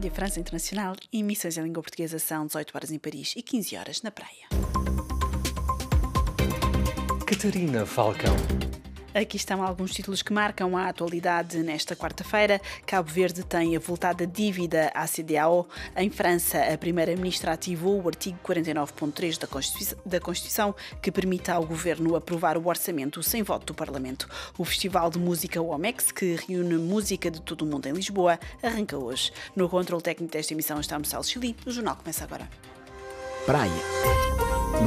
Rádio França Internacional, emissões em língua portuguesa são 18 horas em Paris e 15 horas na praia. Catarina Falcão. Aqui estão alguns títulos que marcam a atualidade nesta quarta-feira. Cabo Verde tem a voltada dívida à CDAO. Em França, a Primeira-Ministra ativou o artigo 49.3 da Constituição, que permite ao Governo aprovar o orçamento sem voto do Parlamento. O Festival de Música OMEX, que reúne música de todo o mundo em Lisboa, arranca hoje. No controle técnico desta emissão está Marcelo Chili. O jornal começa agora. Praia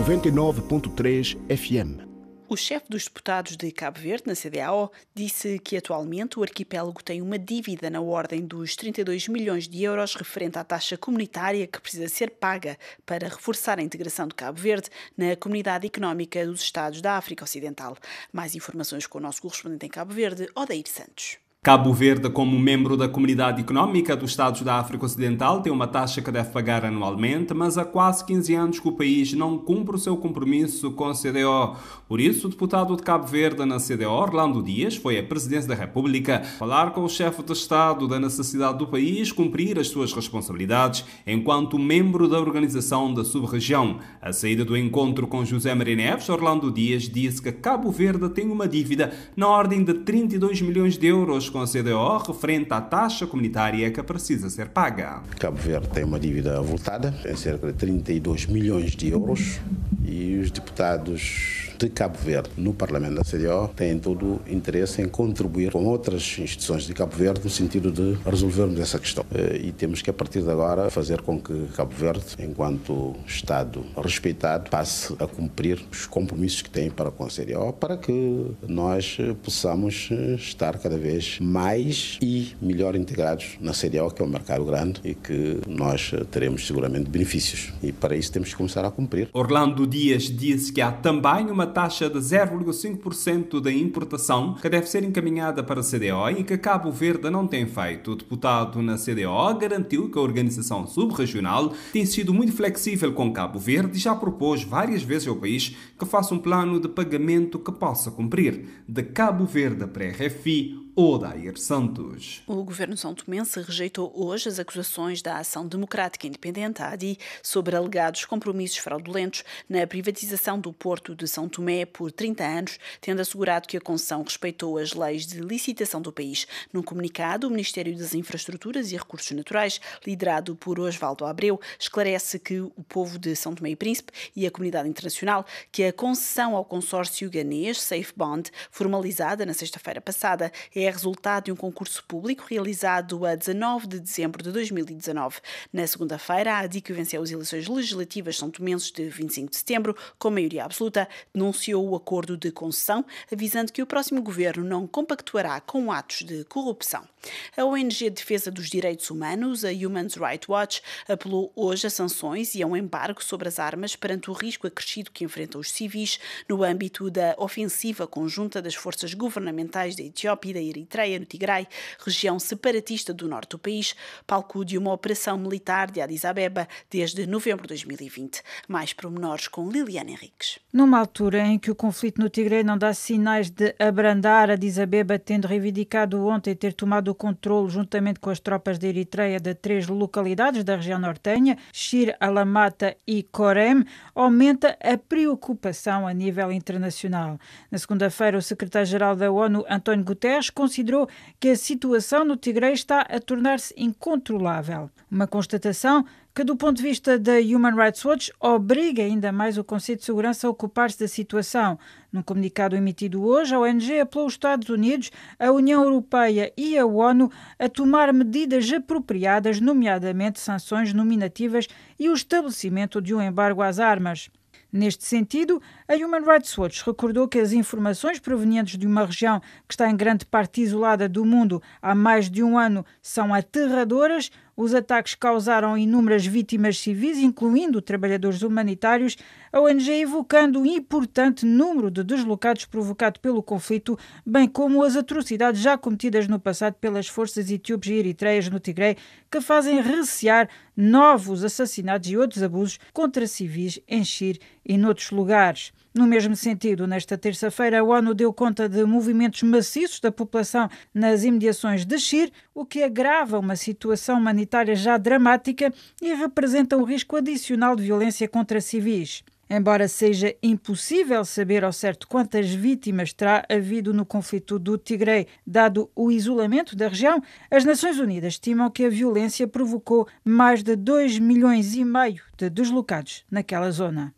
99.3 FM o chefe dos deputados de Cabo Verde, na CDAO, disse que atualmente o arquipélago tem uma dívida na ordem dos 32 milhões de euros referente à taxa comunitária que precisa ser paga para reforçar a integração de Cabo Verde na comunidade económica dos Estados da África Ocidental. Mais informações com o nosso correspondente em Cabo Verde, Odair Santos. Cabo Verde, como membro da Comunidade Económica dos Estados da África Ocidental, tem uma taxa que deve pagar anualmente, mas há quase 15 anos que o país não cumpre o seu compromisso com a CDO. Por isso, o deputado de Cabo Verde na CDO, Orlando Dias, foi à Presidência da República falar com o chefe de Estado da necessidade do país cumprir as suas responsabilidades enquanto membro da organização da sub-região. A saída do encontro com José Maria Neves, Orlando Dias disse que Cabo Verde tem uma dívida na ordem de 32 milhões de euros com a CDO referente à taxa comunitária que precisa ser paga. Cabo Verde tem uma dívida avultada, em cerca de 32 milhões de euros, e os deputados de Cabo Verde no Parlamento da CDO têm todo o interesse em contribuir com outras instituições de Cabo Verde no sentido de resolvermos essa questão. Eh, e temos que, a partir de agora, fazer com que Cabo Verde, enquanto Estado respeitado, passe a cumprir os compromissos que tem para com a CDO para que nós possamos eh, estar cada vez mais e melhor integrados na CDO, que é um mercado grande e que nós eh, teremos seguramente benefícios. E para isso temos que começar a cumprir. Orlando Dias disse que há também uma taxa de 0,5% da importação que deve ser encaminhada para a CDO e que Cabo Verde não tem feito. O deputado na CDO garantiu que a organização subregional tem sido muito flexível com Cabo Verde e já propôs várias vezes ao país que faça um plano de pagamento que possa cumprir. De Cabo Verde para a RFI, Odair Santos. O governo são tomense rejeitou hoje as acusações da Ação Democrática Independente, ADI, sobre alegados compromissos fraudulentos na privatização do Porto de São Tomé por 30 anos, tendo assegurado que a concessão respeitou as leis de licitação do país. Num comunicado, o Ministério das Infraestruturas e Recursos Naturais, liderado por Osvaldo Abreu, esclarece que o povo de São Tomé e Príncipe e a comunidade internacional que a concessão ao consórcio ganês Safe Bond, formalizada na sexta-feira passada, é é resultado de um concurso público realizado a 19 de dezembro de 2019. Na segunda-feira, a que venceu as eleições legislativas são tomenses de 25 de setembro com maioria absoluta, denunciou o acordo de concessão, avisando que o próximo governo não compactuará com atos de corrupção. A ONG Defesa dos Direitos Humanos, a Human Rights Watch, apelou hoje a sanções e a um embargo sobre as armas perante o risco acrescido que enfrentam os civis no âmbito da ofensiva conjunta das forças governamentais da Etiópia e da Eritreia, no Tigray, região separatista do norte do país, palco de uma operação militar de Addis Abeba desde novembro de 2020. Mais promenores com Liliana Henriques. Numa altura em que o conflito no Tigray não dá sinais de abrandar, Addis Abeba tendo reivindicado ontem ter tomado o controle juntamente com as tropas da Eritreia de três localidades da região nortenha, Shir Alamata e Korem, aumenta a preocupação a nível internacional. Na segunda-feira, o secretário-geral da ONU, António Guterres, considerou que a situação no Tigre está a tornar-se incontrolável. Uma constatação que, do ponto de vista da Human Rights Watch, obriga ainda mais o Conselho de Segurança a ocupar-se da situação. Num comunicado emitido hoje, a ONG apelou os Estados Unidos, a União Europeia e a ONU a tomar medidas apropriadas, nomeadamente sanções nominativas e o estabelecimento de um embargo às armas. Neste sentido, a Human Rights Watch recordou que as informações provenientes de uma região que está em grande parte isolada do mundo há mais de um ano são aterradoras. Os ataques causaram inúmeras vítimas civis, incluindo trabalhadores humanitários, a ONG evocando o importante número de deslocados provocado pelo conflito, bem como as atrocidades já cometidas no passado pelas forças etíopes e eritreias no Tigre, que fazem recear novos assassinatos e outros abusos contra civis em Xir e noutros lugares. No mesmo sentido, nesta terça-feira, a ONU deu conta de movimentos maciços da população nas imediações de Xir, o que agrava uma situação humanitária já dramática e representa um risco adicional de violência contra civis. Embora seja impossível saber ao certo quantas vítimas terá havido no conflito do Tigre, dado o isolamento da região, as Nações Unidas estimam que a violência provocou mais de 2 milhões e meio de deslocados naquela zona.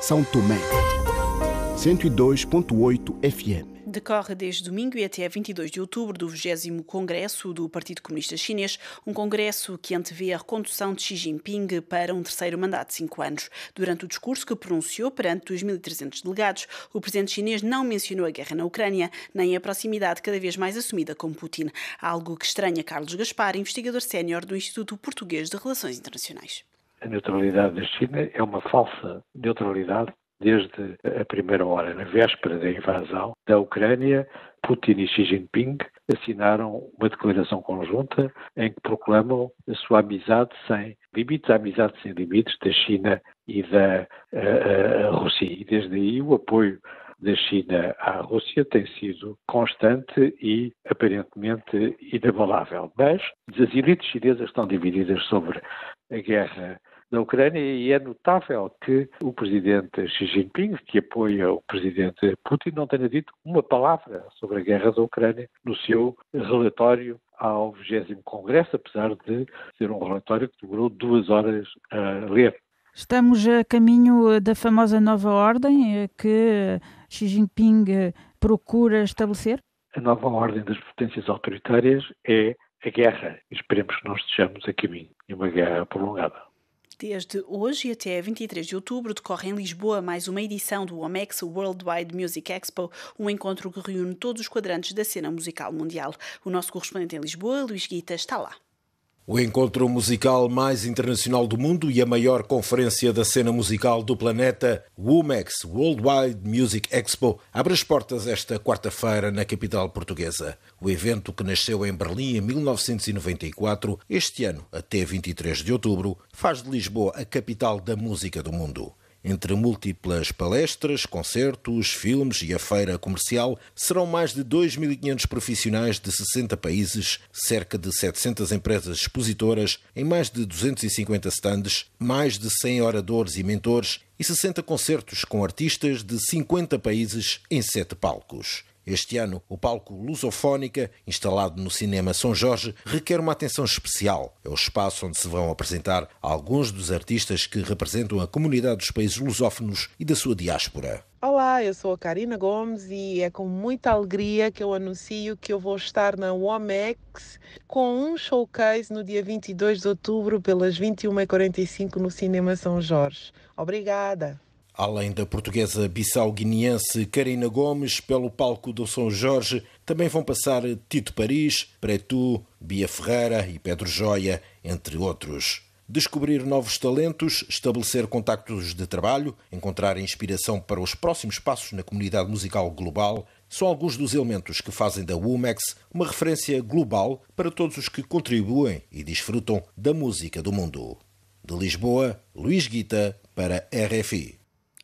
São Tomé. 102.8 FM decorre desde domingo e até 22 de outubro do 20 Congresso do Partido Comunista Chinês, um congresso que antevê a recondução de Xi Jinping para um terceiro mandato de cinco anos. Durante o discurso que pronunciou perante 2.300 delegados, o presidente chinês não mencionou a guerra na Ucrânia, nem a proximidade cada vez mais assumida com Putin, algo que estranha Carlos Gaspar, investigador sénior do Instituto Português de Relações Internacionais a neutralidade da China é uma falsa neutralidade desde a primeira hora, na véspera da invasão da Ucrânia, Putin e Xi Jinping assinaram uma declaração conjunta em que proclamam a sua amizade sem limites, a amizade sem limites da China e da a, eh, a eh, Rússia. E desde aí o apoio da China à Rússia tem sido constante e aparentemente inabalável. Mas as elites chinesas estão divididas sobre a guerra da Ucrânia e é notável que o presidente Xi Jinping, que apoia o presidente Putin, não tenha dito uma palavra sobre a guerra da Ucrânia no seu relatório ao 20 Congresso, apesar de ser um relatório que demorou duas horas a ler. Estamos a caminho eh, da famosa nova ordem eh, que Xi Jinping eh, procura estabelecer? A nova ordem das potências autoritárias é a guerra. Esperemos que não estejamos a caminho de uma guerra prolongada. Desde hoje até 23 de outubro decorre em Lisboa mais uma edição do OMEX Worldwide Music Expo, um encontro que reúne todos os quadrantes da cena musical mundial. O nosso correspondente em Lisboa, Luís Guita, está lá. O encontro musical mais internacional do mundo e a maior conferência da cena musical do planeta, WOMEX Worldwide Music Expo, abre as portas esta quarta-feira na capital portuguesa. O evento, que nasceu em Berlim em 1994, este ano, até 23 de outubro, faz de Lisboa a capital da música do mundo. Entre múltiplas palestras, concertos, filmes e a feira comercial, serão mais de 2.500 profissionais de 60 países, cerca de 700 empresas expositoras, em mais de 250 stands, mais de 100 oradores e mentores e 60 concertos com artistas de 50 países em sete palcos. Este ano, o palco Lusofónica, instalado no Cinema São Jorge, requer uma atenção especial. É o espaço onde se vão apresentar alguns dos artistas que representam a comunidade dos países lusófonos e da sua diáspora. Olá, eu sou a Karina Gomes e é com muita alegria que eu anuncio que eu vou estar na Womex com um showcase no dia 22 de outubro pelas 21h45 no Cinema São Jorge. Obrigada! Além da portuguesa bissau-guineense Karina Gomes, pelo palco do São Jorge, também vão passar Tito Paris, Pretu, Bia Ferreira e Pedro Joia, entre outros. Descobrir novos talentos, estabelecer contactos de trabalho, encontrar inspiração para os próximos passos na comunidade musical global são alguns dos elementos que fazem da WOMEX uma referência global para todos os que contribuem e desfrutam da música do mundo. De Lisboa, Luís Guita para RFI.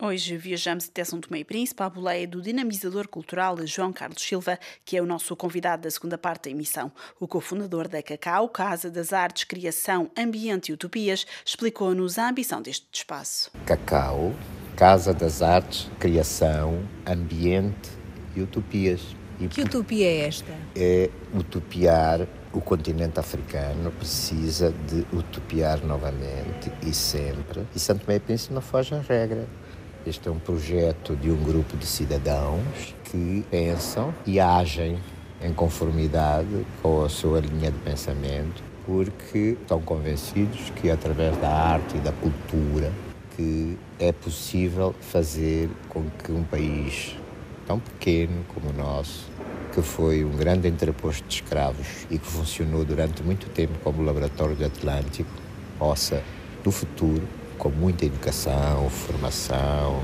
Hoje viajamos até São Tomé e Príncipe à boleia do dinamizador cultural João Carlos Silva, que é o nosso convidado da segunda parte da emissão. O cofundador da Cacau, Casa das Artes, Criação, Ambiente e Utopias, explicou-nos a ambição deste espaço. Cacau, Casa das Artes, Criação, Ambiente e Utopias. E que utopia é esta? É utopiar o continente africano precisa de utopiar novamente e sempre. E Santo Meio Príncipe não foge à regra. Este é um projeto de um grupo de cidadãos que pensam e agem em conformidade com a sua linha de pensamento, porque estão convencidos que através da arte e da cultura que é possível fazer com que um país tão pequeno como o nosso, que foi um grande entreposto de escravos e que funcionou durante muito tempo como laboratório do Atlântico, possa, no futuro, com muita educação, formação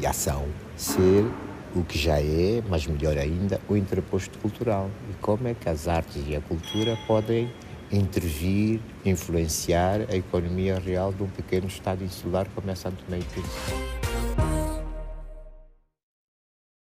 e ação, ser o que já é, mas melhor ainda, o interposto cultural. E como é que as artes e a cultura podem intervir, influenciar a economia real de um pequeno Estado insular como é Santo Meio Príncipe.